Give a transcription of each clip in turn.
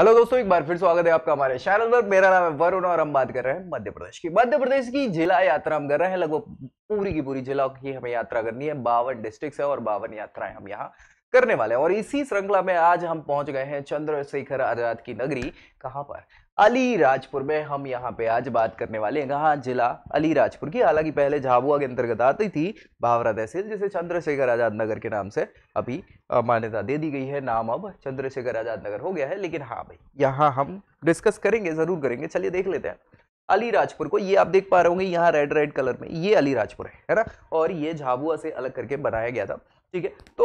hello दोस्तों एक बार फिर स्वागत है आपका हमारे चैनल पर मेरा नाम है वरुण और हम बात कर रहे हैं मध्य प्रदेश की मध्य प्रदेश की जिला यात्रा हम कर रहे हैं लगभग पूरी की पूरी जिला की हमें यात्रा करनी है बावन डिस्ट्रिक्ट है और बावन यात्राएं हम यहाँ करने वाले हैं और इसी श्रृंखला में आज हम पहुंच गए हैं चंद्रशेखर आजाद की नगरी कहाँ पर अलीराजपुर में हम यहाँ पे आज बात करने वाले हैं कहा जिला अलीराजपुर की हालांकि पहले झाबुआ के अंतर्गत आती थी भावरा तहसील जिसे चंद्रशेखर आजाद नगर के नाम से अभी मान्यता दे दी गई है नाम अब चंद्रशेखर आजाद नगर हो गया है लेकिन हाँ भाई यहाँ हम डिस्कस करेंगे ज़रूर करेंगे चलिए देख लेते हैं अलीराजपुर को ये आप देख पा रहे होंगे यहाँ रेड रेड कलर में ये अलीराजपुर है है ना और ये झाबुआ से अलग करके बनाया गया था ठीक है तो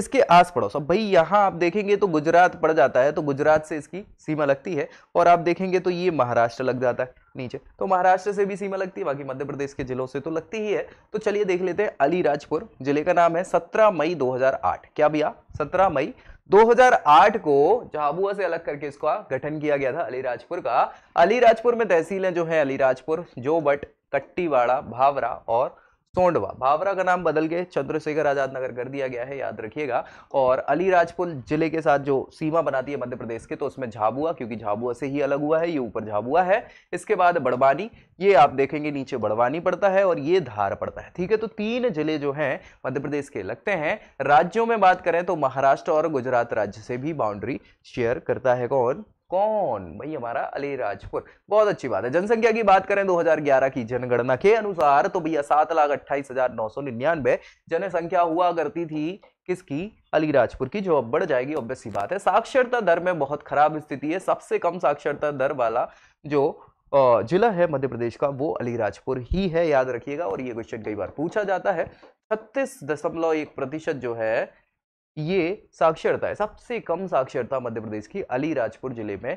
इसके आस पड़ोस अब भाई यहाँ आप देखेंगे तो गुजरात पड़ जाता है तो गुजरात से इसकी सीमा लगती है और आप देखेंगे तो ये महाराष्ट्र लग जाता है नीचे तो महाराष्ट्र से भी सीमा लगती है बाकी मध्य प्रदेश के जिलों से तो लगती ही है तो चलिए देख लेते हैं अलीराजपुर जिले का नाम है सत्रह मई 2008 क्या भैया सत्रह मई 2008 को झाबुआ से अलग करके इसका गठन किया गया था अलीराजपुर का अलीराजपुर में तहसीलें जो है अलीराजपुर जोबट कट्टीवाड़ा भावरा और सोंडवा भावरा का नाम बदल के चंद्रशेखर आजाद नगर कर दिया गया है याद रखिएगा और अलीराजपुर जिले के साथ जो सीमा बनाती है मध्य प्रदेश के तो उसमें झाबुआ क्योंकि झाबुआ से ही अलग हुआ है ये ऊपर झाबुआ है इसके बाद बड़वानी ये आप देखेंगे नीचे बड़वानी पड़ता है और ये धार पड़ता है ठीक है तो तीन जिले जो हैं मध्य प्रदेश के लगते हैं राज्यों में बात करें तो महाराष्ट्र और गुजरात राज्य से भी बाउंड्री शेयर करता है कौन कौन भाई हमारा अलीराजपुर बहुत अच्छी बात है जनसंख्या की बात करें 2011 की जनगणना के अनुसार तो भैया सात लाख अट्ठाईस हजार नौ सौ निन्यानवे जनसंख्या हुआ करती थी किसकी अलीराजपुर की जो अब बढ़ जाएगी ऑब्वियस सी बात है साक्षरता दर में बहुत खराब स्थिति है सबसे कम साक्षरता दर वाला जो जिला है मध्य प्रदेश का वो अलीराजपुर ही है याद रखिएगा और ये क्वेश्चन कई बार पूछा जाता है छत्तीस दशमलव एक प्रतिशत जो है ये साक्षरता है सबसे कम साक्षरता मध्य प्रदेश की अलीराजपुर जिले में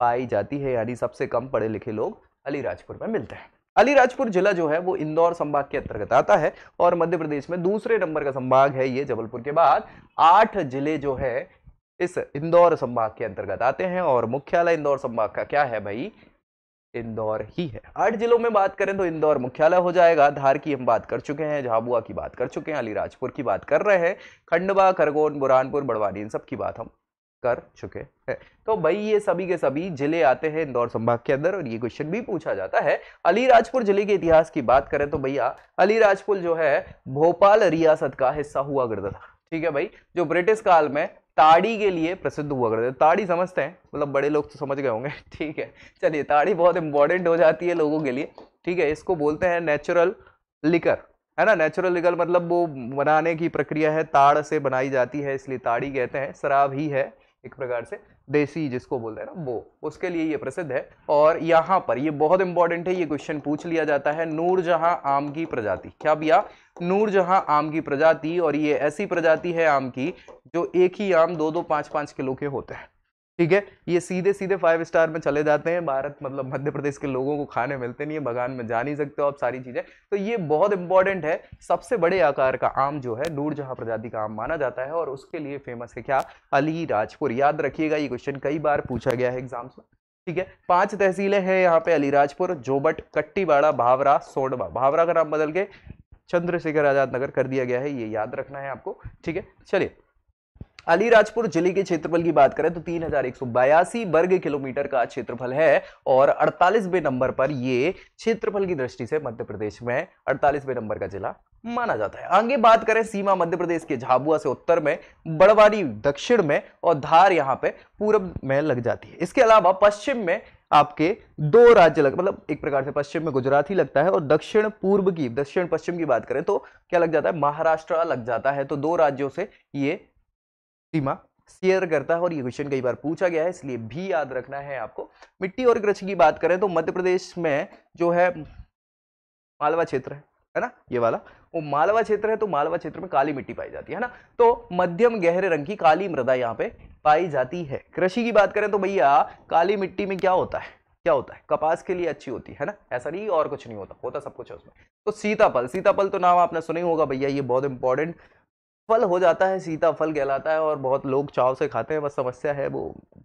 पाई जाती है यानी सबसे कम पढ़े लिखे लोग अलीराजपुर में मिलते हैं अलीराजपुर जिला जो है वो इंदौर संभाग के अंतर्गत आता है और मध्य प्रदेश में दूसरे नंबर का संभाग है ये जबलपुर के बाद आठ जिले जो है इस इंदौर संभाग के अंतर्गत आते हैं और मुख्यालय इंदौर संभाग का क्या है भाई इंदौर ही है आठ जिलों में बात करें तो इंदौर मुख्यालय हो जाएगा धार की हम बात कर चुके हैं झाबुआ की बात कर चुके हैं अलीराजपुर की बात कर रहे हैं खंडवा खरगोन बुरहानपुर बड़वानी इन सब की बात हम कर चुके हैं तो भाई ये सभी के सभी जिले आते हैं इंदौर संभाग के अंदर और ये क्वेश्चन भी पूछा जाता है अलीराजपुर जिले के इतिहास की बात करें तो भैया अलीराजपुर जो है भोपाल रियासत का हिस्सा हुआ करता था ठीक है भाई जो ब्रिटिश काल में ताड़ी के लिए प्रसिद्ध हुआ करते थे ताड़ी समझते हैं मतलब बड़े लोग तो समझ गए होंगे ठीक है चलिए ताड़ी बहुत इंपॉर्टेंट हो जाती है लोगों के लिए ठीक है इसको बोलते हैं नेचुरल लिकर है ना नेचुरल लिकर मतलब वो बनाने की प्रक्रिया है ताड़ से बनाई जाती है इसलिए ताड़ी कहते हैं शराब ही है एक प्रकार से देसी जिसको बोलते हैं ना वो उसके लिए ये प्रसिद्ध है और यहाँ पर ये बहुत इंपॉर्टेंट है ये क्वेश्चन पूछ लिया जाता है नूरजहाँ आम की प्रजाति क्या भैया नूरजहाँ आम की प्रजाति और ये ऐसी प्रजाति है आम की जो एक ही आम दो दो पाँच पाँच किलो के होते हैं ठीक है ये सीधे सीधे फाइव स्टार में चले जाते हैं भारत मतलब मध्य प्रदेश के लोगों को खाने मिलते नहीं है बगान में जा नहीं सकते हो आप सारी चीज़ें तो ये बहुत इंपॉर्टेंट है सबसे बड़े आकार का आम जो है नूरजहाँ प्रजाति का आम माना जाता है और उसके लिए फेमस है क्या अली राजपुर याद रखिएगा ये क्वेश्चन कई बार पूछा गया है एग्जाम्स में ठीक है पांच तहसीलें हैं यहाँ पे अलीराजपुर जोबट कट्टीवाड़ा भावरा सोडवा भावरा का नाम बदल के चंद्रशेखर आजाद नगर कर दिया गया है ये याद रखना है आपको ठीक है चलिए अलीराजपुर जिले के क्षेत्रफल की बात करें तो तीन वर्ग किलोमीटर का क्षेत्रफल है और अड़तालीसवें नंबर पर ये क्षेत्रफल की दृष्टि से मध्य प्रदेश में अड़तालीसवें नंबर का जिला माना जाता है आगे बात करें सीमा मध्य प्रदेश के झाबुआ से उत्तर में बड़वानी दक्षिण में और धार यहाँ पे पूर्व में लग जाती है इसके अलावा पश्चिम में आपके दो राज्य लग मतलब एक प्रकार से पश्चिम में गुजरात ही लगता है और दक्षिण पूर्व की दक्षिण पश्चिम की बात करें तो क्या लग जाता है महाराष्ट्र लग जाता है तो दो राज्यों से ये सीमा शेयर करता है और ये क्वेश्चन कई बार पूछा गया है इसलिए भी याद रखना है आपको मिट्टी और कृषि की बात करें तो मध्य प्रदेश में जो है मालवा क्षेत्र है है ना ये वाला वो मालवा क्षेत्र है तो मालवा क्षेत्र में काली मिट्टी पाई जाती है ना तो मध्यम गहरे रंग की काली मृदा यहाँ पे पाई जाती है कृषि की बात करें तो भैया काली मिट्टी में क्या होता है क्या होता है कपास के लिए अच्छी होती है ना ऐसा नहीं और कुछ नहीं होता होता सब कुछ है उसमें तो सीतापल सीतापल तो नाम आपने सुना ही होगा भैया ये बहुत इंपॉर्टेंट फल हो जाता है सीता फल कहलाता है और बहुत लोग चाव से खाते हैं बस समस्या है वो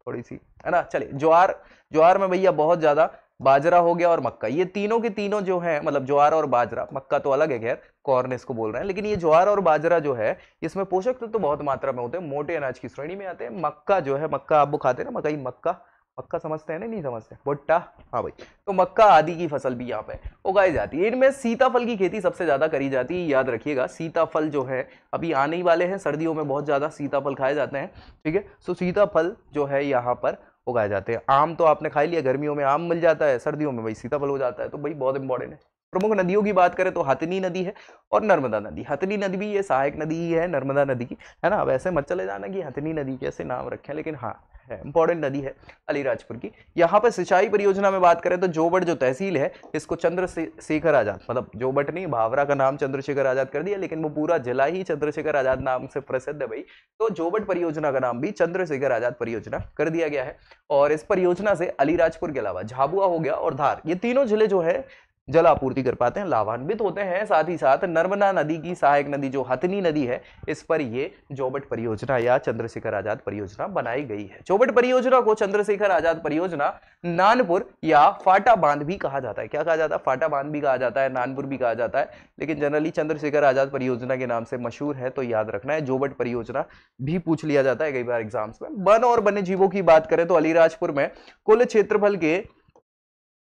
थोड़ी सी है ना चलिए ज्वार ज्वार में भैया बहुत ज़्यादा बाजरा हो गया और मक्का ये तीनों के तीनों जो है मतलब ज्वार और बाजरा मक्का तो अलग है खैर कॉर्न इसको बोल रहे हैं लेकिन ये ज्वार और बाजरा जो है इसमें पोषक तत्व तो बहुत मात्रा में होते हैं मोटे अनाज की श्रेणी में आते हैं मक्का जो है मक्का आप वो खाते हैं ना मकई मक्का मक्का समझते हैं ना नहीं समझते भुट्टा हाँ भाई तो मक्का आदि की फसल भी यहाँ पे उगाई जाती है इनमें सीताफल की खेती सबसे ज़्यादा करी जाती है याद रखिएगा सीताफल जो है अभी आने ही वाले हैं सर्दियों में बहुत ज़्यादा सीताफल खाए जाते हैं ठीक है सो सीताफल जो है यहाँ पर उगाए जाते हैं आम तो आपने खाई लिया गर्मियों में आम मिल जाता है सर्दियों में भाई सीताफल हो जाता है तो भाई बहुत इंपॉर्टेंट है प्रमुख नदियों की बात करें तो हथनी नदी है और नर्मदा नदी हथनी नदी भी ये सहायक नदी ही है नर्मदा नदी की है ना वैसे मत चले जाना कि हथनी नदी कैसे नाम रखें लेकिन हाँ है इंपॉर्टेंट नदी है अलीराजपुर की यहाँ पर सिंचाई परियोजना में बात करें तो जोबट जो तहसील है इसको चंद्रशेखर आज़ाद मतलब जोबट नहीं भावरा का नाम चंद्रशेखर आज़ाद कर दिया लेकिन वो पूरा जिला ही चंद्रशेखर आज़ाद नाम से प्रसिद्ध है भाई तो जोबट परियोजना का नाम भी चंद्रशेखर आज़ाद परियोजना कर दिया गया है और इस परियोजना से अलीराजपुर के अलावा झाबुआ हो गया और धार ये तीनों जिले जो है जल आपूर्ति कर पाते हैं लाभान्वित होते हैं साथ ही साथ नर्मदा नदी की सहायक नदी जो हथनी नदी है इस पर ये चौबट परियोजना या चंद्रशेखर आजाद परियोजना बनाई गई है चौबट परियोजना को चंद्रशेखर आजाद परियोजना नानपुर या फाटा बांध भी कहा जाता है क्या कहा जाता है फाटा बांध भी कहा जाता है नानपुर भी कहा जाता है लेकिन जनरली चंद्रशेखर आजाद परियोजना के नाम से मशहूर है तो याद रखना है जोबट परियोजना भी पूछ लिया जाता है कई बार एग्जाम्स में वन और वन्य जीवों की बात करें तो अलीराजपुर में कुल क्षेत्रफल के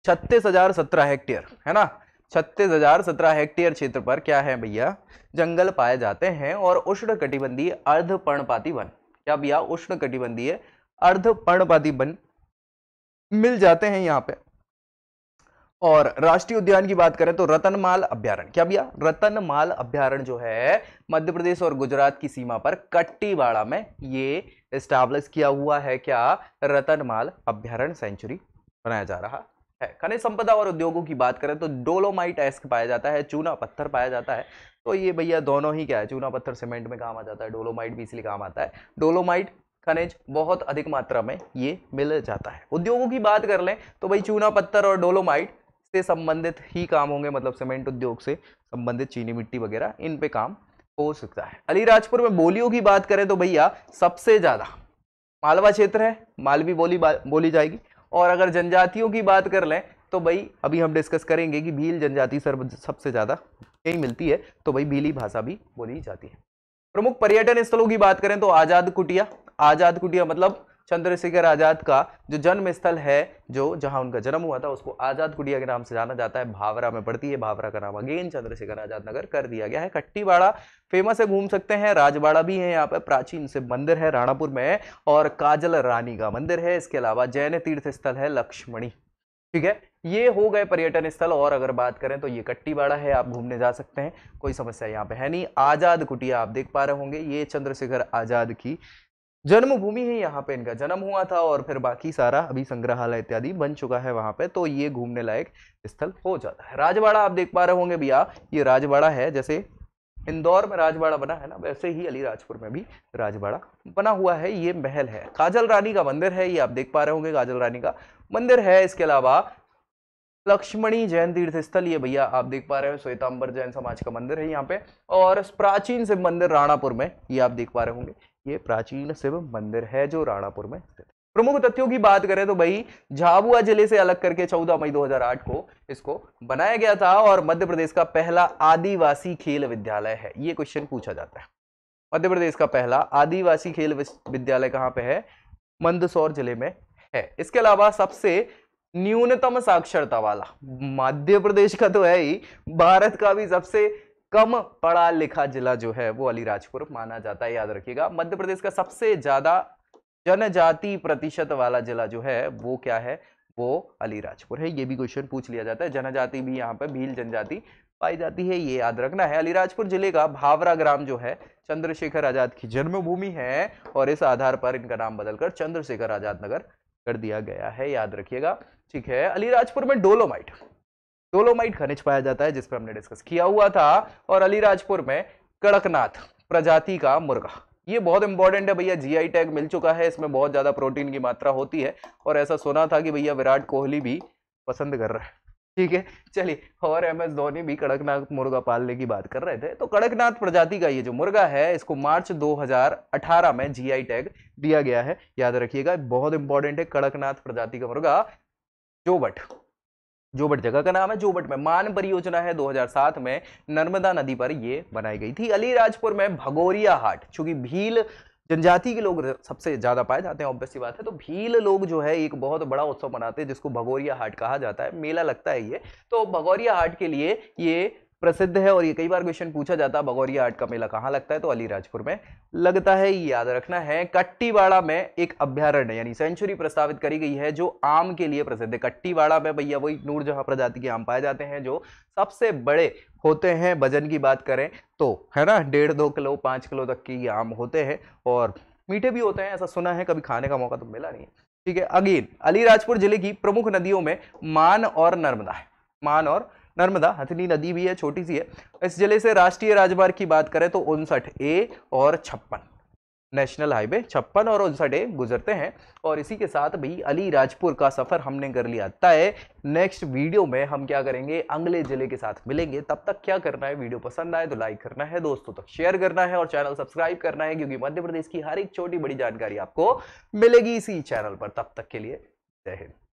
छत्तीस हजार सत्रह हेक्टेयर है ना छत्तीस हजार सत्रह हेक्टेयर क्षेत्र पर क्या है भैया जंगल पाए जाते हैं और उष्ण कटिबंधीय अर्ध पर्णपाती वन क्या भैया उष्ण कटिबंधीय अर्ध पर्णपाती वन मिल जाते हैं यहाँ पे और राष्ट्रीय उद्यान की बात करें तो रतनमाल अभ्यारण क्या भैया रतनमाल अभ्यारण जो है मध्य प्रदेश और गुजरात की सीमा पर कट्टीवाड़ा में ये स्टाब्लिश किया हुआ है क्या रतनमाल अभ्यारण सेंचुरी बनाया जा रहा है खनिज संपदा और उद्योगों की बात करें तो डोलोमाइट एस्क पाया जाता है चूना पत्थर पाया जाता है तो ये भैया दोनों ही क्या है चूना पत्थर सीमेंट में काम आ जाता है डोलोमाइट भी इसलिए काम आता है डोलोमाइट खनिज बहुत अधिक मात्रा में ये मिल जाता है उद्योगों की बात कर लें तो भाई चूना पत्थर और डोलोमाइट से संबंधित ही काम होंगे मतलब सीमेंट उद्योग से संबंधित चीनी मिट्टी वगैरह इन पे काम हो सकता है अलीराजपुर में बोलियों की बात करें तो भैया सबसे ज़्यादा मालवा क्षेत्र है मालवी बोली बोली जाएगी और अगर जनजातियों की बात कर लें तो भाई अभी हम डिस्कस करेंगे कि भील जनजाति सर्व सबसे ज़्यादा यही मिलती है तो भाई भीली भाषा भी बोली जाती है प्रमुख पर्यटन स्थलों की बात करें तो आज़ाद कुटिया आज़ाद कुटिया मतलब चंद्रशेखर आज़ाद का जो जन्म स्थल है जो जहां उनका जन्म हुआ था उसको आज़ाद कुटिया के नाम से जाना जाता है भावरा में पड़ती है भावरा का नाम अगेन चंद्रशेखर आज़ाद नगर कर दिया गया है कट्टीवाड़ा फेमस है घूम सकते हैं राजवाड़ा भी है यहाँ पर प्राचीन से मंदिर है राणापुर में और काजल रानी का मंदिर है इसके अलावा जैन तीर्थ स्थल है लक्ष्मणी ठीक है ये हो गए पर्यटन स्थल और अगर बात करें तो ये कट्टीवाड़ा है आप घूमने जा सकते हैं कोई समस्या यहाँ पे है नहीं आज़ाद कुटिया आप देख पा रहे होंगे ये चंद्रशेखर आज़ाद की जन्मभूमि है यहाँ पे इनका जन्म हुआ था और फिर बाकी सारा अभी संग्रहालय इत्यादि बन चुका है वहाँ पे तो ये घूमने लायक स्थल हो जाता है राजवाड़ा आप देख पा रहे होंगे भैया ये राजवाड़ा है जैसे इंदौर में राजवाड़ा बना है ना वैसे ही अलीराजपुर में भी राजवाड़ा बना हुआ है ये महल है काजल रानी का मंदिर है ये आप देख पा रहे होंगे काजल रानी का मंदिर है इसके अलावा लक्ष्मणी जैन तीर्थ स्थल ये भैया आप देख पा रहे हो श्वेताम्बर जैन समाज का मंदिर है यहाँ पे और प्राचीन शिव मंदिर राणापुर में ये आप देख पा रहे होंगे ये प्राचीन शिव मंदिर है जो राणापुर में स्थित है प्रमुख तथ्यों की बात करें तो भाई झाबुआ जिले से अलग करके 14 मई 2008 को इसको बनाया गया था और मध्य प्रदेश का पहला आदिवासी खेल विद्यालय है ये क्वेश्चन पूछा जाता है मध्य प्रदेश का पहला आदिवासी खेल विद्यालय कहाँ पे है मंदसौर जिले में है इसके अलावा सबसे न्यूनतम साक्षरता वाला मध्य प्रदेश का तो है ही भारत का भी सबसे कम पढ़ा लिखा जिला जो है वो अलीराजपुर माना जाता है याद रखिएगा मध्य प्रदेश का सबसे ज़्यादा जनजाति प्रतिशत वाला जिला जो है वो क्या है वो अलीराजपुर है ये भी क्वेश्चन पूछ लिया जाता है जनजाति भी यहाँ पर भील जनजाति पाई जाती है ये याद रखना है अलीराजपुर जिले का भावरा ग्राम जो है चंद्रशेखर आजाद की जन्मभूमि है और इस आधार पर इनका नाम बदलकर चंद्रशेखर आजाद नगर कर दिया गया है याद रखिएगा ठीक है अलीराजपुर में डोलोमाइट डोलोमाइट खनिज पाया जाता है जिस पर हमने डिस्कस किया हुआ था और अलीराजपुर में कड़कनाथ प्रजाति का मुर्गा ये बहुत इंपॉर्टेंट है भैया जीआई टैग मिल चुका है इसमें बहुत ज़्यादा प्रोटीन की मात्रा होती है और ऐसा सुना था कि भैया विराट कोहली भी पसंद कर रहे हैं ठीक है चलिए और एम एस धोनी भी कड़कनाथ मुर्गा पालने की बात कर रहे थे तो कड़कनाथ प्रजाति का ये जो मुर्गा है इसको मार्च 2018 में जीआई टैग दिया गया है याद रखिएगा बहुत इंपॉर्टेंट है कड़कनाथ प्रजाति का मुर्गा चोबट जोबट जगह का नाम है जोबट में मान परियोजना है 2007 में नर्मदा नदी पर यह बनाई गई थी अलीराजपुर में भगोरिया हाट चूंकि भील जनजाति के लोग सबसे ज़्यादा पाए जाते हैं सी बात है तो भील लोग जो है एक बहुत बड़ा उत्सव मनाते हैं जिसको भगोरिया हाट कहा जाता है मेला लगता है ये तो भगोरिया हाट के लिए ये प्रसिद्ध है और ये कई बार क्वेश्चन पूछा जाता है भगौरिया आर्ट का मेला कहाँ लगता है तो अलीराजपुर में लगता है याद रखना है कट्टीवाड़ा में एक अभ्यारण्य यानी सेंचुरी प्रस्तावित करी गई है जो आम के लिए प्रसिद्ध है कट्टीवाड़ा में भैया वही जहाँ प्रजाति के आम पाए जाते हैं जो सबसे बड़े होते हैं वजन की बात करें तो है ना डेढ़ दो किलो पाँच किलो तक के ये आम होते हैं और मीठे भी होते हैं ऐसा सुना है कभी खाने का मौका तो मिला नहीं ठीक है अगेन अलीराजपुर जिले की प्रमुख नदियों में मान और नर्मदा है मान और नर्मदा हथनी नदी भी है छोटी सी है इस जिले से राष्ट्रीय राजमार्ग की बात करें तो उनसठ ए और छप्पन नेशनल हाईवे छप्पन और उनसठ ए गुजरते हैं और इसी के साथ भी अली राजपुर का सफ़र हमने कर लिया तय नेक्स्ट वीडियो में हम क्या करेंगे अगले ज़िले के साथ मिलेंगे तब तक क्या करना है वीडियो पसंद आए तो लाइक करना है दोस्तों तक शेयर करना है और चैनल सब्सक्राइब करना है क्योंकि मध्य प्रदेश की हर एक छोटी बड़ी जानकारी आपको मिलेगी इसी चैनल पर तब तक के लिए जय हिंद